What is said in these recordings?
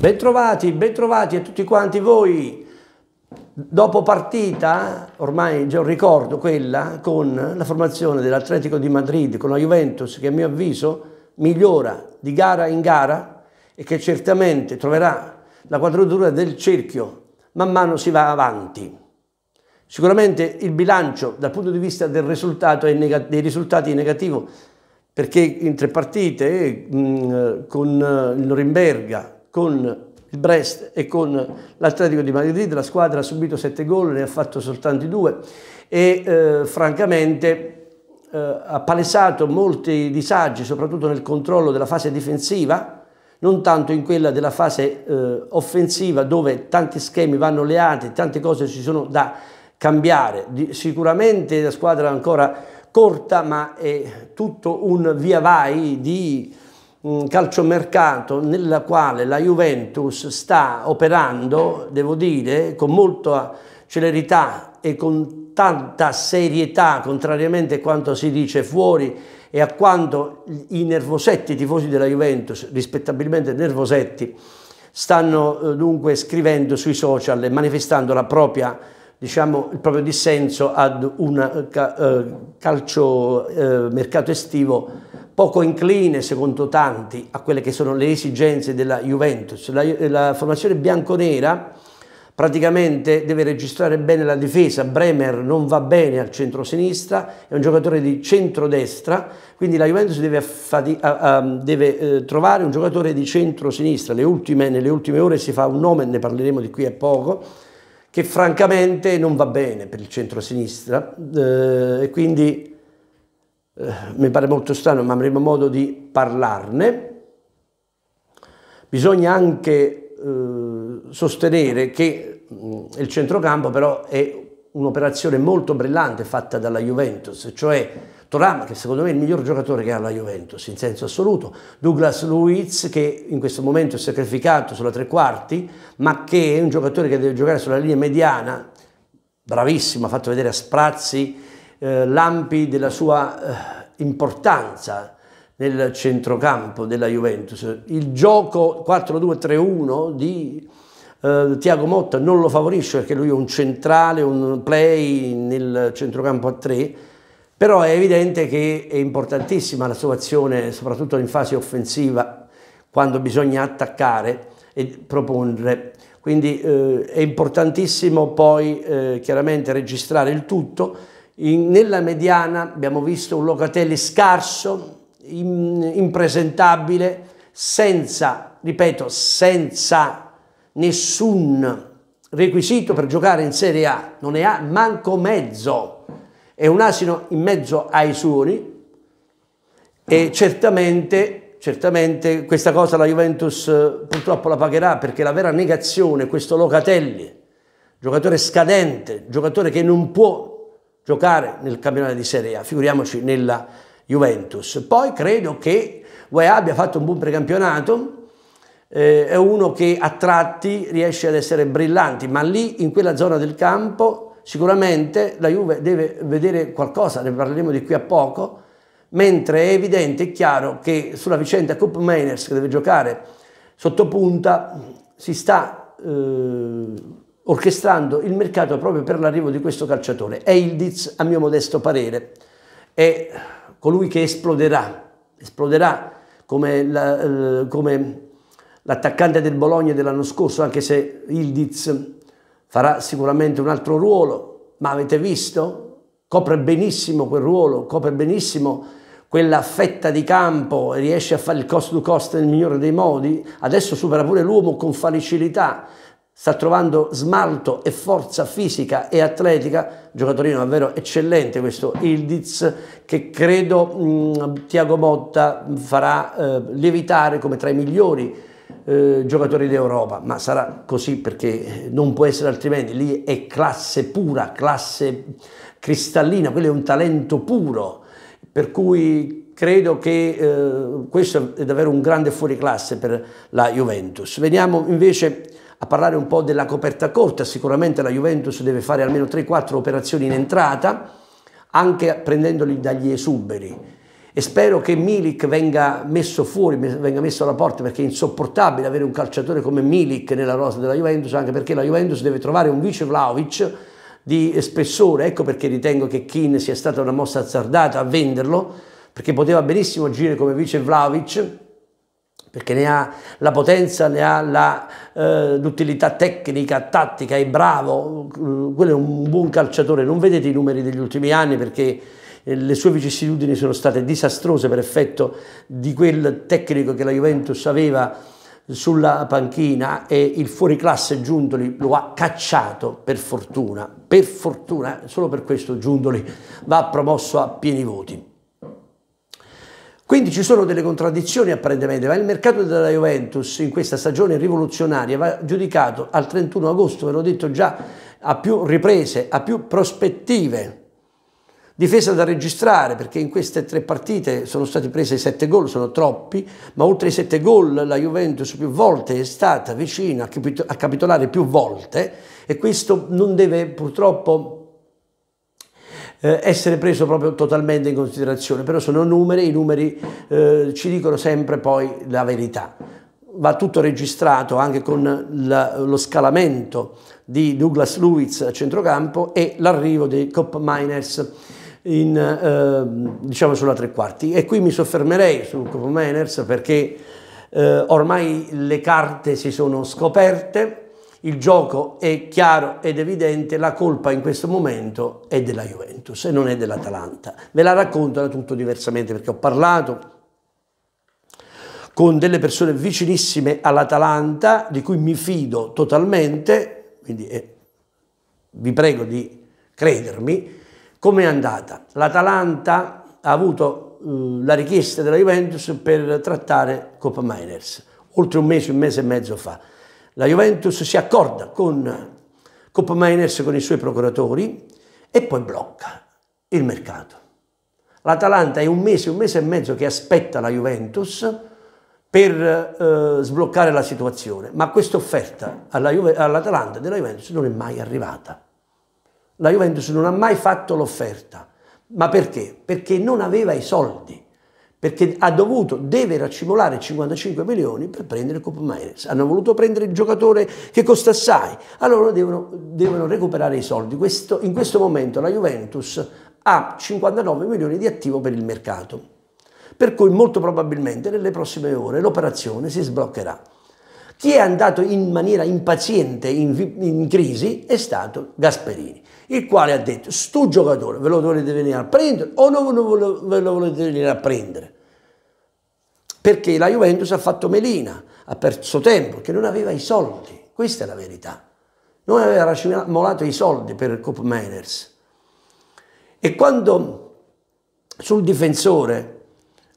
Bentrovati, bentrovati a tutti quanti voi. Dopo partita, ormai già un ricordo quella, con la formazione dell'Atletico di Madrid, con la Juventus, che a mio avviso migliora di gara in gara e che certamente troverà la quadratura del cerchio man mano si va avanti. Sicuramente il bilancio dal punto di vista del risultato dei risultati è negativo perché in tre partite eh, con il Norimberga, con il Brest e con l'Atletico di Madrid, la squadra ha subito 7 gol, ne ha fatto soltanto 2 e eh, francamente eh, ha palesato molti disagi, soprattutto nel controllo della fase difensiva, non tanto in quella della fase eh, offensiva dove tanti schemi vanno leati, tante cose ci sono da cambiare. Di, sicuramente la squadra è ancora corta, ma è tutto un via vai di calciomercato nella quale la Juventus sta operando, devo dire, con molta celerità e con tanta serietà, contrariamente a quanto si dice fuori e a quanto i nervosetti, i tifosi della Juventus, rispettabilmente nervosetti, stanno eh, dunque scrivendo sui social e manifestando la propria diciamo, il proprio dissenso ad un eh, eh, calcio mercato estivo poco incline, secondo tanti, a quelle che sono le esigenze della Juventus. La, la formazione bianconera praticamente deve registrare bene la difesa, Bremer non va bene al centro-sinistra, è un giocatore di centro-destra, quindi la Juventus deve, deve eh, trovare un giocatore di centro-sinistra. le ultime, nelle ultime ore si fa un nome, ne parleremo di qui a poco, che francamente non va bene per il centro-sinistra eh, e quindi eh, mi pare molto strano, ma avremo modo di parlarne. Bisogna anche eh, sostenere che mh, mm, il centrocampo però è un'operazione molto brillante fatta dalla Juventus, cioè Torama, che secondo me è il miglior giocatore che ha la Juventus in senso assoluto, Douglas Luiz che in questo momento è sacrificato sulla tre quarti, ma che è un giocatore che deve giocare sulla linea mediana, bravissimo, ha fatto vedere a sprazzi eh, lampi della sua eh, importanza nel centrocampo della Juventus. Il gioco 4-2-3-1 di eh, Tiago Motta non lo favorisce perché lui è un centrale, un play nel centrocampo a 3, però è evidente che è importantissima la sua azione, soprattutto in fase offensiva, quando bisogna attaccare e proporre. Quindi eh, è importantissimo poi eh, chiaramente registrare il tutto in, nella mediana abbiamo visto un Locatelli scarso, in, impresentabile, senza, ripeto, senza nessun requisito per giocare in Serie A, non ne ha manco mezzo, è un asino in mezzo ai suoni e certamente, certamente questa cosa la Juventus eh, purtroppo la pagherà perché la vera negazione, questo Locatelli, giocatore scadente, giocatore che non può giocare nel campionato di Serie A, figuriamoci nella Juventus. Poi credo che UEA abbia fatto un buon precampionato, eh, è uno che a tratti riesce ad essere brillanti, ma lì in quella zona del campo sicuramente la Juve deve vedere qualcosa, ne parleremo di qui a poco, mentre è evidente e chiaro che sulla vicenda Coop Mainers che deve giocare sotto punta si sta... Eh, orchestrando il mercato proprio per l'arrivo di questo calciatore. È Ildiz, a mio modesto parere, è colui che esploderà, esploderà come, la, eh, come l'attaccante del Bologna dell'anno scorso, anche se Ildiz farà sicuramente un altro ruolo, ma avete visto? Copre benissimo quel ruolo, copre benissimo quella fetta di campo, riesce a fare il cost to cost nel migliore dei modi, adesso supera pure l'uomo con facilità, sta trovando smalto e forza fisica e atletica, giocatorino davvero eccellente questo Ildiz che credo mh, mm, Tiago Motta farà eh, lievitare come tra i migliori eh, giocatori d'Europa, ma sarà così perché eh, non può essere altrimenti, lì è classe pura, classe cristallina, quello è un talento puro, per cui credo che eh, questo è davvero un grande fuoriclasse per la Juventus. Veniamo invece a parlare un po' della coperta corta, sicuramente la Juventus deve fare almeno 3-4 operazioni in entrata, anche prendendoli dagli esuberi. E spero che Milik venga messo fuori, venga messo alla porta perché è insopportabile avere un calciatore come Milik nella rosa della Juventus, anche perché la Juventus deve trovare un vice Vlaovic di spessore, ecco perché ritengo che Keane sia stata una mossa azzardata a venderlo, perché poteva benissimo agire come vice Vlaovic perché ne ha la potenza, ne ha eh, l'utilità eh, tecnica, tattica, è bravo, eh, quello è un buon calciatore, non vedete i numeri degli ultimi anni perché eh, le sue vicissitudini sono state disastrose per effetto di quel tecnico che la Juventus aveva sulla panchina e il fuoriclasse Giuntoli lo ha cacciato per fortuna, per fortuna, solo per questo Giuntoli va promosso a pieni voti. Quindi ci sono delle contraddizioni apparentemente, ma il mercato della Juventus in questa stagione rivoluzionaria va giudicato al 31 agosto, ve l'ho detto già, a più riprese, a più prospettive. Difesa da registrare perché in queste tre partite sono stati presi sette gol, sono troppi, ma oltre ai sette gol la Juventus più volte è stata vicina a capitolare più volte e questo non deve purtroppo eh, essere preso proprio totalmente in considerazione, però sono numeri, i numeri eh, ci dicono sempre poi la verità. Va tutto registrato anche con la, lo scalamento di Douglas Lewis a centrocampo e l'arrivo dei Cop Miners in, eh, diciamo sulla tre quarti. E qui mi soffermerei su Cop Miners perché eh, ormai le carte si sono scoperte, il gioco è chiaro ed evidente, la colpa in questo momento è della Juventus e non è dell'Atalanta. Ve la raccontano tutto diversamente perché ho parlato con delle persone vicinissime all'Atalanta, di cui mi fido totalmente, quindi eh, vi prego di credermi, come è andata. L'Atalanta ha avuto eh, la richiesta della Juventus per trattare Coppa Miners, oltre un mese, un mese e mezzo fa la Juventus si accorda con Coppa Miners, con i suoi procuratori e poi blocca il mercato. L'Atalanta è un mese, un mese e mezzo che aspetta la Juventus per eh, sbloccare la situazione, ma questa offerta all'Atalanta della Juventus non è mai arrivata. La Juventus non ha mai fatto l'offerta, ma perché? Perché non aveva i soldi perché ha dovuto, deve raccimolare 55 milioni per prendere il Copa Maires. Hanno voluto prendere il giocatore che costa assai, allora devono, devono recuperare i soldi. Questo, in questo momento la Juventus ha 59 milioni di attivo per il mercato, per cui molto probabilmente nelle prossime ore l'operazione si sbloccherà. Chi è andato in maniera impaziente, in, in crisi, è stato Gasperini il quale ha detto, sto giocatore ve lo dovete venire a prendere o non ve lo volete venire a prendere? Perché la Juventus ha fatto melina, ha perso tempo, perché non aveva i soldi, questa è la verità. Non aveva racimolato i soldi per il Cop Miners. E quando sul difensore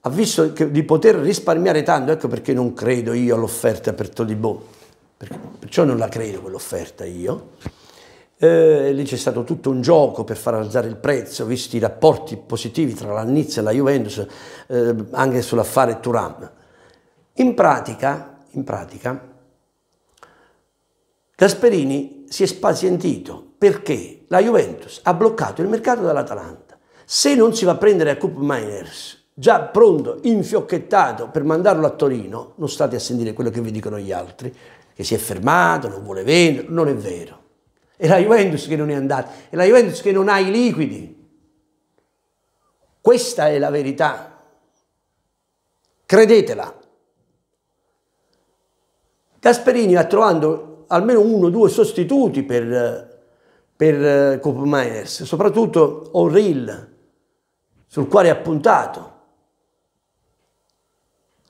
ha visto che, di poter risparmiare tanto, ecco perché non credo io all'offerta per Todibò, perciò non la credo quell'offerta io, eh, lì c'è stato tutto un gioco per far alzare il prezzo, visti i rapporti positivi tra la Nizza e la Juventus, eh, anche sull'affare Turam. In pratica, in pratica, Gasperini si è spazientito perché la Juventus ha bloccato il mercato dall'Atalanta. Se non si va a prendere a Cup Miners, già pronto, infiocchettato per mandarlo a Torino, non state a sentire quello che vi dicono gli altri, che si è fermato, non vuole vendere, non è vero è la Juventus che non è andata, è la Juventus che non ha i liquidi. Questa è la verità. Credetela. Gasperini va trovando almeno uno o due sostituti per, per Coop eh, Miners, soprattutto O'Reilly, sul quale ha puntato.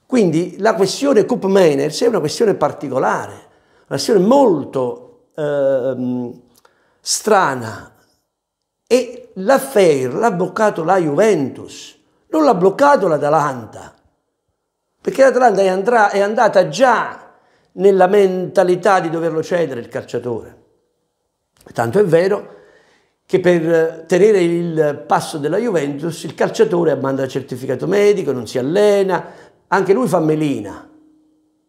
Quindi la questione Coop Miners è una questione particolare, una questione molto ehm, strana e l'affair l'ha bloccato la Juventus, non l'ha bloccato l'Atalanta, perché l'Atalanta è, andrà, è andata già nella mentalità di doverlo cedere il calciatore. Tanto è vero che per tenere il passo della Juventus il calciatore manda il certificato medico, non si allena, anche lui fa melina,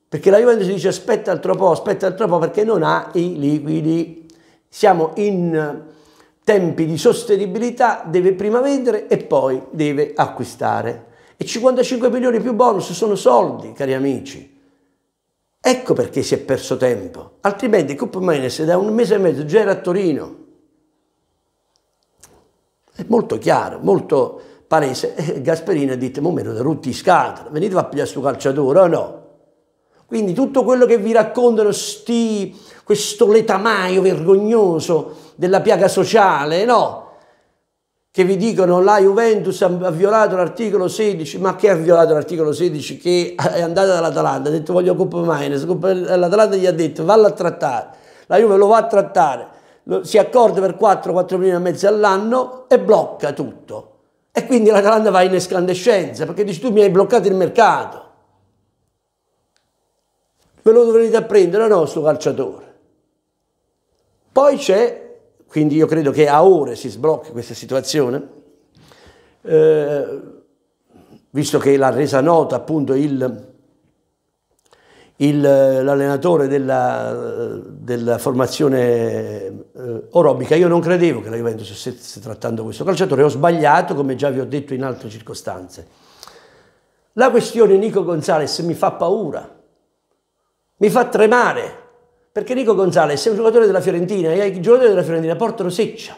perché la Juventus dice aspetta altro po', aspetta altro po' perché non ha i liquidi siamo in eh, tempi di sostenibilità, deve prima vendere e poi deve acquistare. E 55 milioni più bonus sono soldi, cari amici. Ecco perché si è perso tempo. Altrimenti Coop Menes da un mese e mezzo già era a Torino. È molto chiaro, molto palese. Eh, Gasperino ha detto, ma me lo rutti in scatola, venite a pigliare questo calciatore o no? Quindi tutto quello che vi raccontano sti, questo letamaio vergognoso della piaga sociale, no? Che vi dicono la Juventus ha violato l'articolo 16, ma che ha violato l'articolo 16? Che è andata dall'Atalanta, ha detto voglio Coppa Minus, l'Atalanta gli ha detto valla a trattare, la Juve lo va a trattare, si accorda per 4, 4 milioni e mezzo all'anno e blocca tutto. E quindi l'Atalanta va in escandescenza perché dici tu mi hai bloccato il mercato ve lo dovrete apprendere, no, sto calciatore. Poi c'è, quindi io credo che a ore si sblocchi questa situazione, eh, visto che l'ha resa nota appunto il, il, l'allenatore della, della formazione eh, orobica, io non credevo che la Juventus stesse trattando questo calciatore, ho sbagliato come già vi ho detto in altre circostanze. La questione Nico Gonzalez mi fa paura, mi fa tremare, perché Rico Gonzalez è un giocatore della Fiorentina e i giocatori della Fiorentina portano seccia,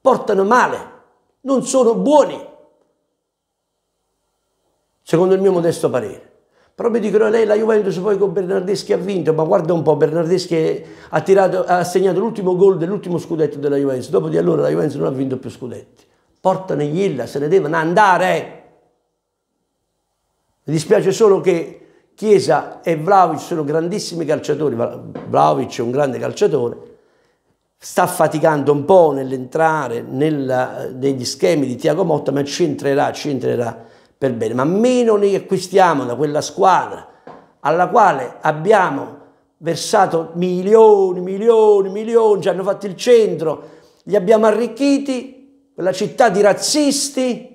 portano male, non sono buoni, secondo il mio modesto parere. Però mi dicono, lei la Juventus poi con Bernardeschi ha vinto, ma guarda un po', Bernardeschi ha, tirato, ha segnato l'ultimo gol dell'ultimo scudetto della Juventus, dopo di allora la Juventus non ha vinto più scudetti. Portano Ghilla, se ne devono andare. Mi dispiace solo che Chiesa e Vlaovic sono grandissimi calciatori, Vlaovic è un grande calciatore, sta faticando un po' nell'entrare nella, negli schemi di Tiago Motta, ma ci entrerà, ci entrerà per bene. Ma meno ne acquistiamo da quella squadra alla quale abbiamo versato milioni, milioni, milioni, ci hanno fatto il centro, li abbiamo arricchiti, quella città di razzisti,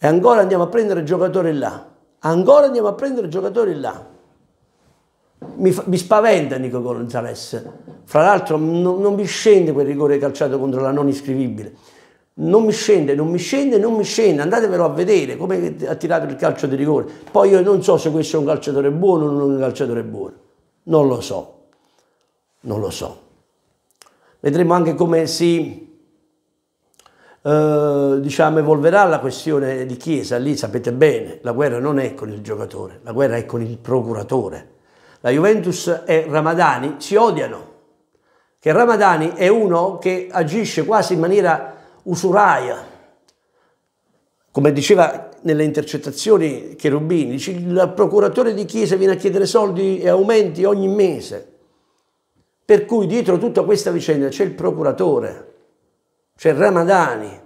e ancora andiamo a prendere giocatore là. Ancora andiamo a prendere giocatori là. Mi, mi spaventa Nico Gonzalez. Fra l'altro non, non mi scende quel rigore calciato contro la non iscrivibile. Non mi scende, non mi scende, non mi scende. Andatevelo a vedere come ha tirato il calcio di rigore. Poi io non so se questo è un calciatore buono o non è un calciatore buono. Non lo so. Non lo so. Vedremo anche come si eh, diciamo, evolverà la questione di Chiesa, lì sapete bene, la guerra non è con il giocatore, la guerra è con il procuratore. La Juventus e Ramadani si odiano, che Ramadani è uno che agisce quasi in maniera usuraia, come diceva nelle intercettazioni Cherubini, il procuratore di Chiesa viene a chiedere soldi e aumenti ogni mese. Per cui dietro tutta questa vicenda c'è il procuratore, cioè Ramadani.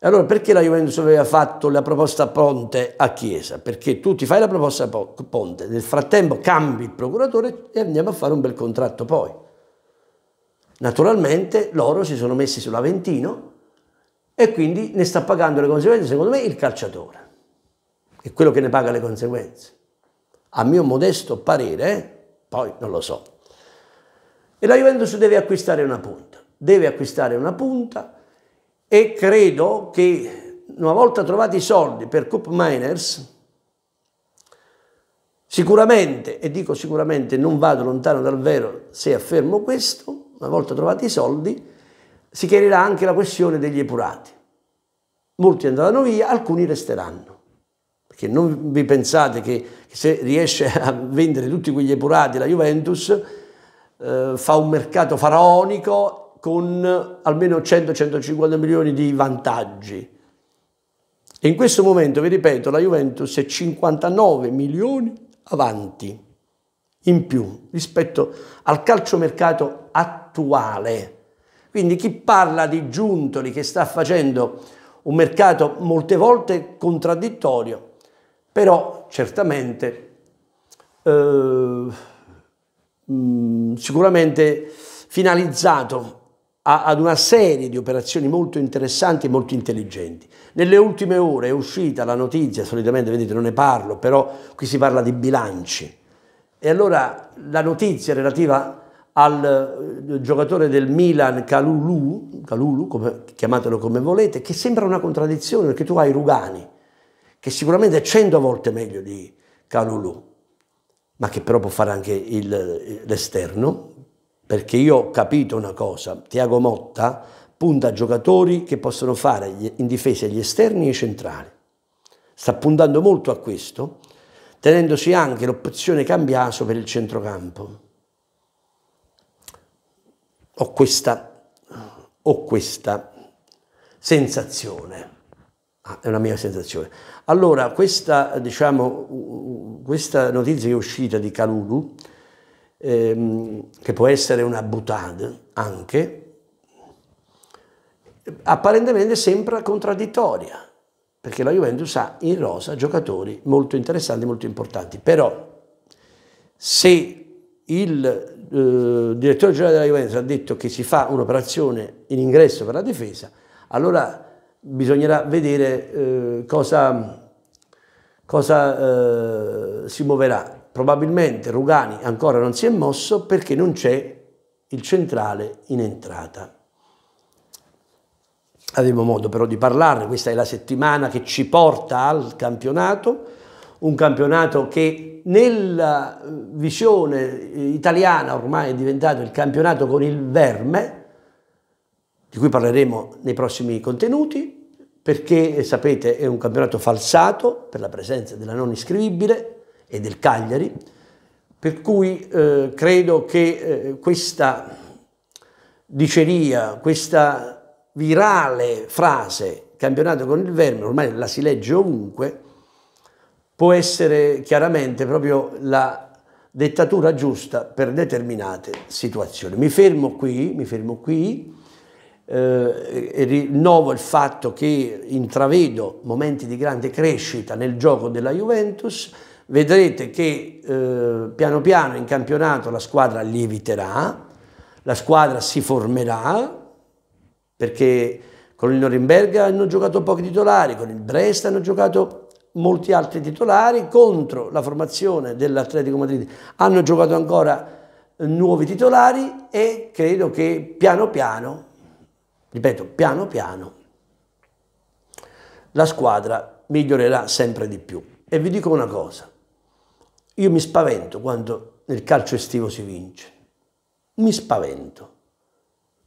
Allora perché la Juventus aveva fatto la proposta Ponte a Chiesa? Perché tu ti fai la proposta Ponte, nel frattempo cambi il procuratore e andiamo a fare un bel contratto poi. Naturalmente loro si sono messi sull'Aventino e quindi ne sta pagando le conseguenze, secondo me, il calciatore. È quello che ne paga le conseguenze. A mio modesto parere, poi non lo so. E la Juventus deve acquistare una punta deve acquistare una punta e credo che una volta trovati i soldi per Coop Miners, sicuramente, e dico sicuramente non vado lontano dal vero se affermo questo, una volta trovati i soldi, si chiarirà anche la questione degli epurati. Molti andranno via, alcuni resteranno. Perché non vi pensate che se riesce a vendere tutti quegli epurati la Juventus eh, fa un mercato faraonico con almeno 100-150 milioni di vantaggi. E in questo momento, vi ripeto, la Juventus è 59 milioni avanti in più rispetto al calciomercato attuale. Quindi chi parla di Giuntoli che sta facendo un mercato molte volte contraddittorio, però certamente eh, mm, sicuramente finalizzato a, ad una serie di operazioni molto interessanti e molto intelligenti. Nelle ultime ore è uscita la notizia, solitamente vedete non ne parlo, però qui si parla di bilanci. E allora la notizia relativa al eh, giocatore del Milan Calulu, Calulu come, chiamatelo come volete, che sembra una contraddizione perché tu hai Rugani, che sicuramente è cento volte meglio di Calulu, ma che però può fare anche eh, l'esterno, perché io ho capito una cosa, Tiago Motta punta a giocatori che possono fare in difesa gli esterni e i centrali. Sta puntando molto a questo, tenendosi anche l'opzione cambiaso per il centrocampo. Ho questa, ho questa sensazione, ah, è una mia sensazione. Allora, questa, diciamo, questa notizia che è uscita di Calulu, ehm, che può essere una butade anche, apparentemente sembra contraddittoria, perché la Juventus ha in rosa giocatori molto interessanti, molto importanti. Però se il eh, direttore generale della Juventus ha detto che si fa un'operazione in ingresso per la difesa, allora bisognerà vedere eh, cosa, cosa eh, si muoverà probabilmente Rugani ancora non si è mosso perché non c'è il centrale in entrata. Avevo modo però di parlarne, questa è la settimana che ci porta al campionato, un campionato che nella eh, visione italiana ormai è diventato il campionato con il verme, di cui parleremo nei prossimi contenuti, perché sapete è un campionato falsato per la presenza della non iscrivibile, e del Cagliari, per cui eh, credo che eh, questa diceria, questa virale frase campionato con il verme, ormai la si legge ovunque, può essere chiaramente proprio la dettatura giusta per determinate situazioni. Mi fermo qui, mi fermo qui eh, e rinnovo il fatto che intravedo momenti di grande crescita nel gioco della Juventus, vedrete che eh, piano piano in campionato la squadra lieviterà, la squadra si formerà, perché con il Norimberga hanno giocato pochi titolari, con il Brest hanno giocato molti altri titolari, contro la formazione dell'Atletico Madrid hanno giocato ancora nuovi titolari e credo che piano piano, ripeto, piano piano, la squadra migliorerà sempre di più. E vi dico una cosa, io mi spavento quando nel calcio estivo si vince. Mi spavento.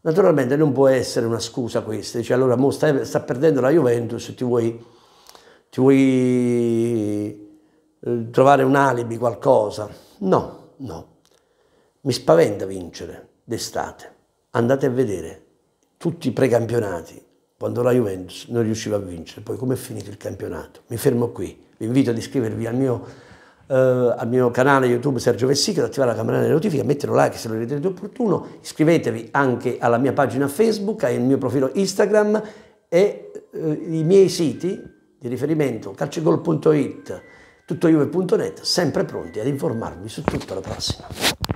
Naturalmente non può essere una scusa questa, dice allora mo stai, sta perdendo la Juventus, ti vuoi, ti vuoi eh, trovare un alibi, qualcosa. No, no. Mi spaventa vincere d'estate. Andate a vedere tutti i precampionati, quando la Juventus non riusciva a vincere, poi come è finito il campionato. Mi fermo qui, vi invito ad iscrivervi al mio eh, al mio canale YouTube Sergio Vessicchio, attivare la campanella delle notifiche, mettere like se lo ritenete opportuno, iscrivetevi anche alla mia pagina Facebook, al mio profilo Instagram e eh, i miei siti di riferimento calcigol.it, tuttoiuve.net, sempre pronti ad informarvi su tutta la prossima.